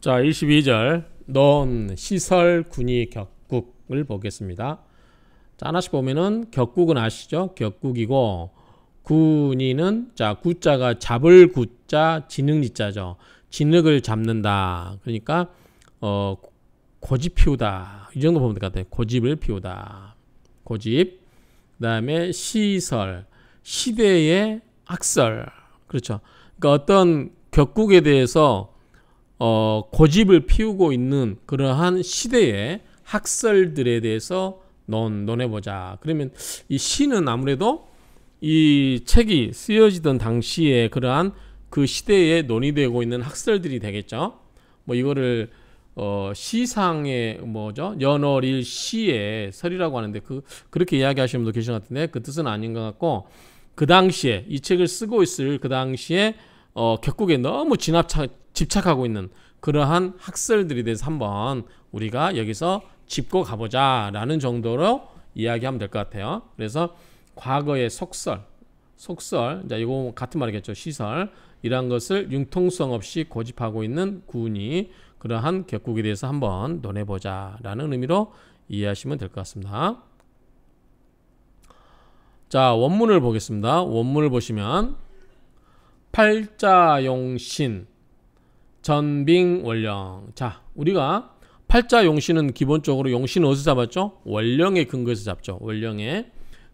자 22절 넌 시설 군이 격국을 보겠습니다. 자 하나씩 보면은 격국은 아시죠? 격국이고 군이는 자 구자가 잡을 구자 진흙리자죠. 진흙을 잡는다. 그러니까 어 고집 피우다 이 정도 보면 될 것 같아요. 고집을 피우다. 고집. 그다음에 시설 시대의 학설 그렇죠. 그러니까 어떤 격국에 대해서 어, 고집을 피우고 있는 그러한 시대의 학설들에 대해서 논, 논해보자. 그러면 이 시는 아무래도 이 책이 쓰여지던 당시에 그러한 그 시대에 논의되고 있는 학설들이 되겠죠. 뭐 이거를 어, 시상의 뭐죠? 연월일 시의 설이라고 하는데 그 그렇게 이야기하시는 분도 계신 것 같은데 그 뜻은 아닌 것 같고 그 당시에 이 책을 쓰고 있을 그 당시에 어, 격국에 너무 진압착, 집착하고 있는 그러한 학설들에 대해서 한번 우리가 여기서 짚고 가보자 라는 정도로 이야기하면 될 것 같아요. 그래서 과거의 속설, 속설, 자, 이거 같은 말이겠죠. 시설. 이러 것을 융통성 없이 고집하고 있는 군이 그러한 격국에 대해서 한번 논해보자 라는 의미로 이해하시면 될 것 같습니다. 자, 원문을 보겠습니다. 원문을 보시면 팔자용신 전빙원령 자 우리가 팔자용신은 기본적으로 용신 어디서 잡았죠? 원령의 근거에서 잡죠 원령에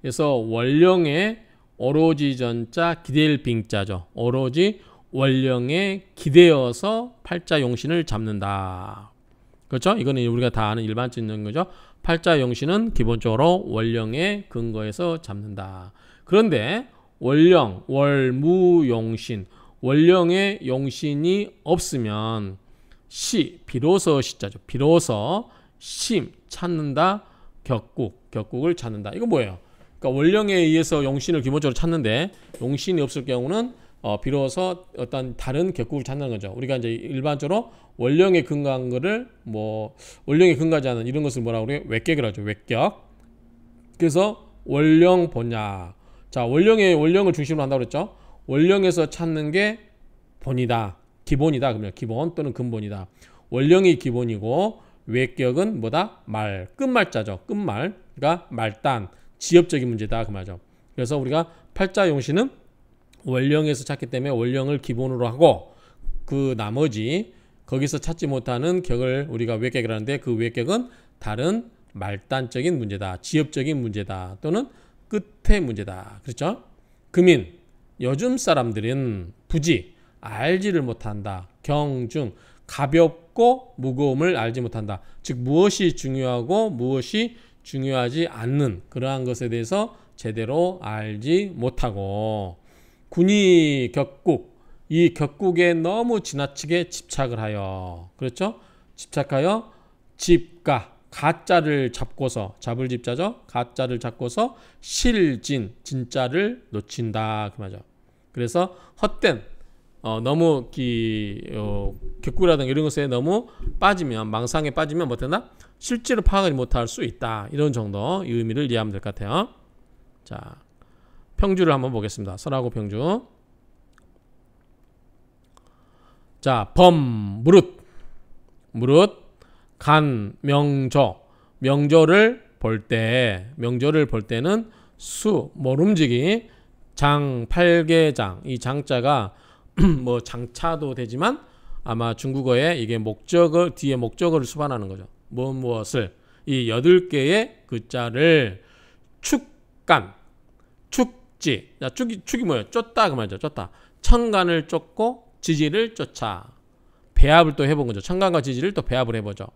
그래서 원령의 오로지 전자 기댈 빙자죠 오로지 원령에 기대어서 팔자 용신을 잡는다. 그렇죠? 이거는 우리가 다 아는 일반적인 거죠. 팔자 용신은 기본적으로 원령의 근거에서 잡는다. 그런데 원령 월무용신, 원령의 용신이 없으면 시, 비로소 시자죠. 비로소 심, 찾는다, 격국, 격국을 찾는다. 이거 뭐예요? 그러니까 원령에 의해서 용신을 기본적으로 찾는데 용신이 없을 경우는 어, 비로소 어떤 다른 격국을 찾는 거죠. 우리가 이제 일반적으로 원령에 근거한 거를 뭐 원령에 근거하지 않은 이런 것을 뭐라 고 그래요? 외격이라죠. 외격. 그래서 원령 본야 자 원령의 원령을 중심으로 한다고 그랬죠 원령에서 찾는 게 본이다 기본이다 그러면 기본 또는 근본이다 원령이 기본이고 외격은 뭐다 말 끝말자죠 끝말 그러니까 말단 지엽적인 문제다 그 말이죠 그래서 우리가 팔자 용신은 원령에서 찾기 때문에 원령을 기본으로 하고 그 나머지 거기서 찾지 못하는 격을 우리가 외격이라는데 그 외격은 다른 말단적인 문제다 지엽적인 문제다 또는 끝의 문제다. 그렇죠? 금인. 요즘 사람들은 부지 알지를 못한다. 경중 가볍고 무거움을 알지 못한다. 즉 무엇이 중요하고 무엇이 중요하지 않는 그러한 것에 대해서 제대로 알지 못하고 군이 격국 이 격국에 너무 지나치게 집착을 하여 그렇죠? 집착하여 집가 가짜를 잡고서 잡을 집자죠. 가짜를 잡고서 실진 진짜를 놓친다 그 말이죠. 그래서 헛된 어, 너무 기 어, 격구라든가 이런 것에 너무 빠지면 망상에 빠지면 못된나 뭐 실제로 파악을 못할 수 있다 이런 정도 의미를 이해하면 될 것 같아요. 자 평주를 한번 보겠습니다. 설하고 평주. 자, 범, 무릇. 무릇, 간, 명저, 명저를 볼 때, 명저를 볼 때는 수, 모름지기, 장, 팔계장, 이 장자가 뭐 장차도 되지만 아마 중국어에 이게 목적을 뒤에 목적을 수반하는 거죠. 뭐 무엇을, 이 여덟 개의 글자를 축간, 축지, 자, 축이, 축이 뭐예요? 쫓다, 그 말이죠. 쫓다. 천간을 쫓고 지지를 쫓아. 배합을 또 해본 거죠. 천간과 지지를 또 배합을 해보죠.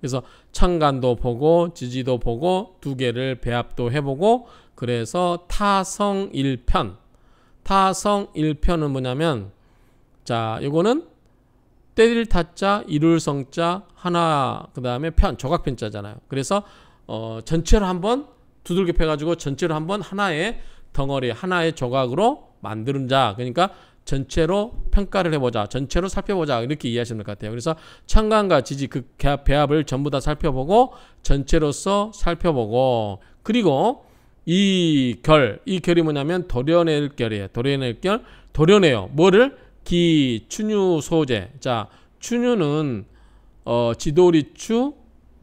그래서 창간도 보고 지지도 보고 두 개를 배합도 해보고 그래서 타성 1편 타성 1편은 뭐냐면 자이거는 때릴 타자 이룰 성자 하나 그 다음에 편 조각편자잖아요 그래서 어, 전체를 한번 두들겨 패가지고 전체를 한번 하나의 덩어리 하나의 조각으로 만드는 자 그러니까 전체로 평가를 해보자. 전체로 살펴보자. 이렇게 이해하시는것 같아요. 그래서 창간과 지지 그 배합을 전부 다 살펴보고 전체로서 살펴보고 그리고 이 결, 이 결이 뭐냐면 도려낼 결이에요. 도려낼 결, 도려내요. 뭐를? 기, 춘유, 소재. 자, 춘유는 어, 지도리추,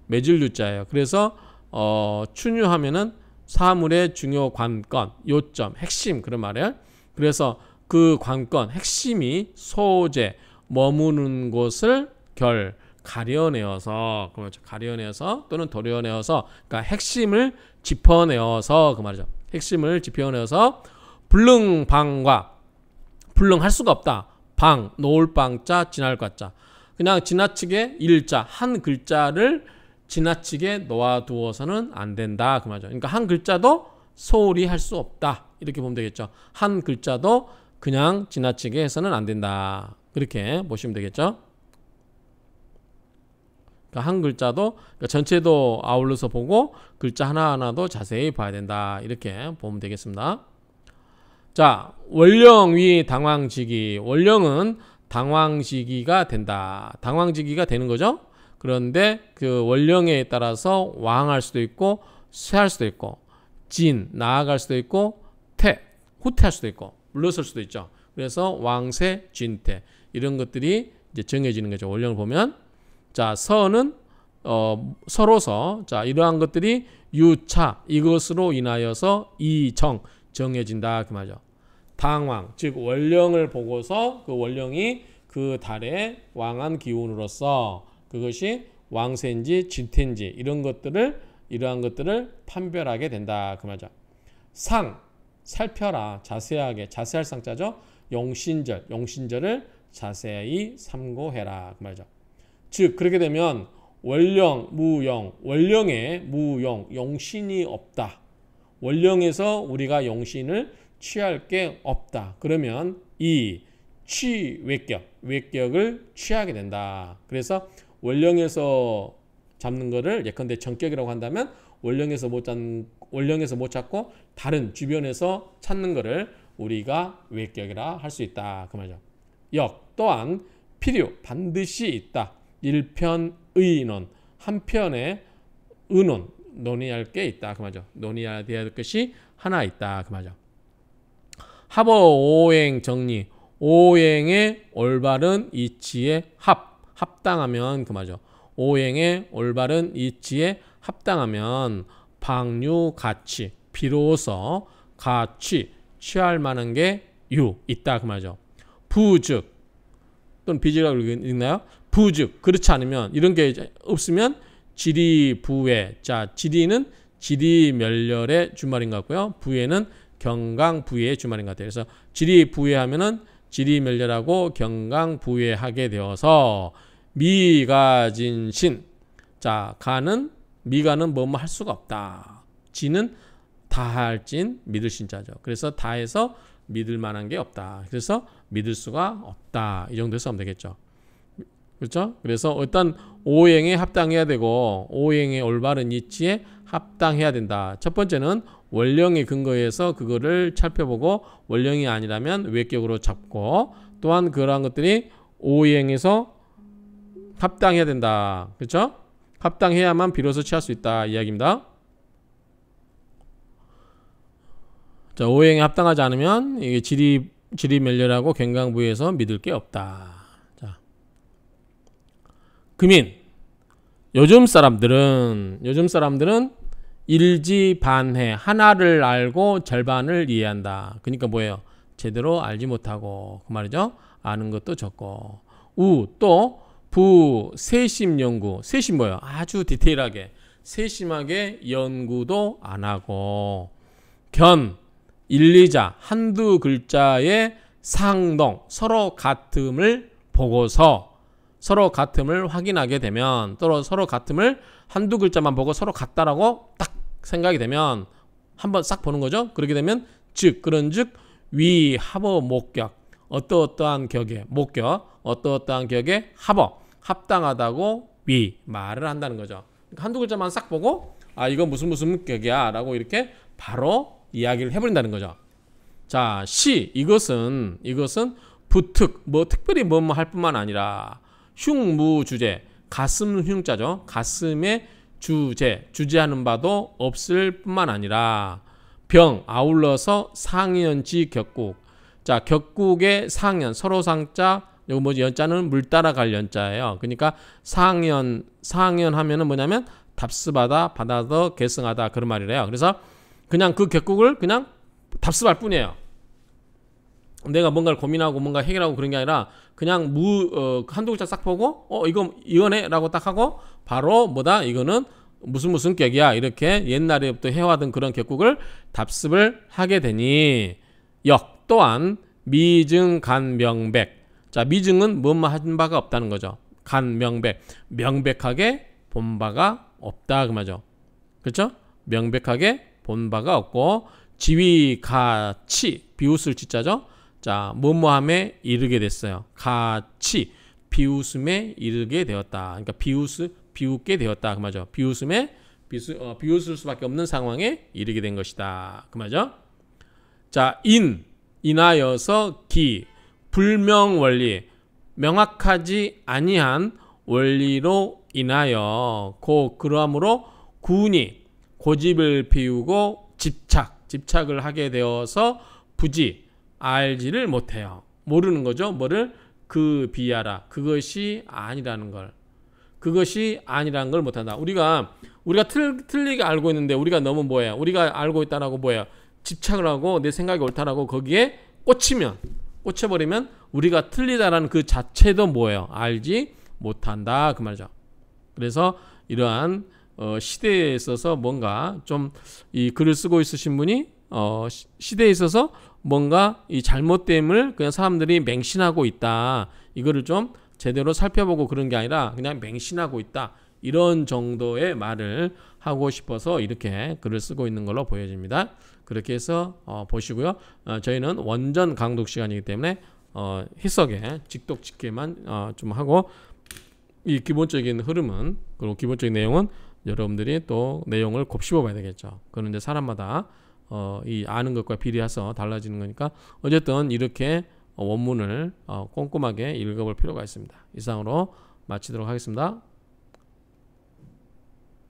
매질류자예요. 그래서 어, 춘유하면은 사물의 중요 관건, 요점, 핵심 그런 말이에요. 그래서 그 관건 핵심이 소재 머무는 곳을 결 가려내어서 그렇죠 가려내어서 또는 도려내어서 그러니까 핵심을 짚어내어서 그 말이죠 핵심을 짚어내어서 불능방과 불능할 수가 없다 방 놓을 방자 지날 과자 그냥 지나치게 일자 한 글자를 지나치게 놓아두어서는 안 된다 그 말이죠 그러니까 한 글자도 소홀히 할 수 없다 이렇게 보면 되겠죠 한 글자도 그냥 지나치게 해서는 안 된다. 그렇게 보시면 되겠죠. 그러니까 한 글자도 그러니까 전체도 아울러서 보고 글자 하나하나도 자세히 봐야 된다. 이렇게 보면 되겠습니다. 자, 원령 위 당황지기. 원령은 당황지기가 된다. 당황지기가 되는 거죠. 그런데 그 원령에 따라서 왕할 수도 있고 쇠할 수도 있고 진 나아갈 수도 있고 퇴 후퇴할 수도 있고 물러설 수도 있죠. 그래서 왕세, 진태 이런 것들이 이제 정해지는 거죠. 원령을 보면 자 서는 어, 서로서 자 이러한 것들이 유차 이것으로 인하여서 이정 정해진다 그 말이죠. 당왕 즉 원령을 보고서 그 원령이 그 달의 왕한 기운으로서 그것이 왕세인지 진태인지 이런 것들을 이러한 것들을 판별하게 된다 그 말이죠. 상 살펴라. 자세하게 자세할 상자죠. 영신절, 영신절을 자세히 삼고해라. 그 말이죠. 즉 그렇게 되면 원령, 무영, 원령에 무영, 영신이 없다. 원령에서 우리가 영신을 취할 게 없다. 그러면 이 취외격, 외격을 취하게 된다. 그래서 원령에서 잡는 거를 예컨대 정격이라고 한다면 원령에서 못 잡, 원령에서 못 잡고 다른 주변에서 찾는 것을 우리가 외격이라 할 수 있다 그 말이죠. 역 또한 필요 반드시 있다. 일편의논 한편의 의논 논의할 게 있다 그 말이죠. 논의해야 될 것이 하나 있다 그 말이죠. 합어 오행 정리 오행의 올바른 이치에 합 합당하면 그 말이죠. 오행의 올바른 이치에 합당하면 방류 가치 비로소 같이 취할 만한 게 유 있다 그 말이죠. 부즉 또는 비즈라고 읽나요? 부즉 그렇지 않으면 이런 게 없으면 지리 부회 자 지리는 지리 멸렬의 주말인 것 같고요. 부회는 경강 부회 주말인 것 같아요. 그래서 지리 부회하면은 지리 멸렬하고 경강 부회하게 되어서 미가진 신. 자, 가는 미가는 뭐뭐 할 수가 없다. 지는 다할진 믿을 신자죠. 그래서 다해서 믿을 만한 게 없다. 그래서 믿을 수가 없다. 이 정도에서 하면 되겠죠. 그렇죠? 그래서 일단 오행에 합당해야 되고 오행의 올바른 위치에 합당해야 된다. 첫 번째는 원령의 근거에서 그거를 살펴보고 원령이 아니라면 외격으로 잡고 또한 그러한 것들이 오행에서 합당해야 된다. 그렇죠? 합당해야만 비로소 취할 수 있다 이야기입니다. 자, 오행에 합당하지 않으면 이게 지리 지리 멸렬하고 갱강부에서 믿을 게 없다. 자. 금인. 요즘 사람들은 요즘 사람들은 일지 반해 하나를 알고 절반을 이해한다. 그러니까 뭐예요? 제대로 알지 못하고 그 말이죠. 아는 것도 적고. 우 또 부 세심 연구. 세심 뭐예요? 아주 디테일하게 세심하게 연구도 안 하고 견 일리자 한두 글자의 상동 서로 같음을 보고서 서로 같음을 확인하게 되면 또 서로 같음을 한두 글자만 보고 서로 같다라고 딱 생각이 되면 한번 싹 보는 거죠. 그렇게 되면 즉 그런즉 위 합어 목격 어떠어떠한 격에 목격 어떠어떠한 격에 합어 합당하다고 위 말을 한다는 거죠. 그러니까 한두 글자만 싹 보고 아 이거 무슨 무슨 격이야라고 이렇게 바로 이야기를 해버린다는 거죠. 자, 시 이것은 이것은 부특 뭐 특별히 뭐뭐 뭐 할 뿐만 아니라 흉무 주제 가슴 흉자죠. 가슴의 주제 주제하는 바도 없을 뿐만 아니라 병 아울러서 상연지 격국 자 격국의 상연 서로 상자 여기 뭐지 연자는 물 따라갈 연자예요. 그러니까 상연 상연 하면은 뭐냐면 답습하다 받아서 계승하다 그런 말이래요. 그래서 그냥 그 격국을 그냥 답습할 뿐이에요. 내가 뭔가를 고민하고 뭔가 해결하고 그런 게 아니라 그냥 무 어, 한두 글자 싹 보고 어 이거 이거네라고 딱 하고 바로 뭐다 이거는 무슨 무슨 격이야 이렇게 옛날에부터 해와던 그런 격국을 답습을 하게 되니 역 또한 미증 간명백 자 미증은 뭔만 한 바가 없다는 거죠 간명백 명백하게 본 바가 없다 그 말이죠 그렇죠 명백하게 본 바가 없고 지위 가치 비웃을 지자죠. 자 뭐뭐함에 이르게 됐어요. 가치 비웃음에 이르게 되었다. 그러니까 비웃을 비웃게 되었다. 그 말죠. 비웃음에 비수, 어, 비웃을 수밖에 없는 상황에 이르게 된 것이다. 그 말죠. 자, 인, 인하여서 기, 불명 원리, 명확하지 아니한 원리로 인하여 고 그러함으로 군이 고집을 피우고 집착, 집착을 하게 되어서 부지, 알지를 못해요. 모르는 거죠. 뭐를? 그 비하라. 그것이 아니라는 걸. 그것이 아니라는 걸 못한다. 우리가 우리가 틀, 틀리게 알고 있는데 우리가 너무 뭐예요? 우리가 알고 있다라고 뭐예요? 집착을 하고 내 생각이 옳다라고 거기에 꽂히면 꽂혀버리면 우리가 틀리다라는 그 자체도 뭐예요? 알지 못한다 그 말이죠. 그래서 이러한 어, 시대에 있어서 뭔가 좀 이 글을 쓰고 있으신 분이 어, 시대에 있어서 뭔가 이 잘못됨을 그냥 사람들이 맹신하고 있다. 이거를 좀 제대로 살펴보고 그런 게 아니라 그냥 맹신하고 있다. 이런 정도의 말을 하고 싶어서 이렇게 글을 쓰고 있는 걸로 보여집니다. 그렇게 해서 어, 보시고요. 어, 저희는 원전 강독 시간이기 때문에 어, 희석에 직독 직계만 어, 좀 하고 이 기본적인 흐름은 그리고 기본적인 내용은 여러분들이 또 내용을 곱씹어 봐야 되겠죠. 그는 이제 사람마다 어, 이 아는 것과 비례해서 달라지는 거니까 어쨌든 이렇게 원문을 어, 꼼꼼하게 읽어볼 필요가 있습니다. 이상으로 마치도록 하겠습니다.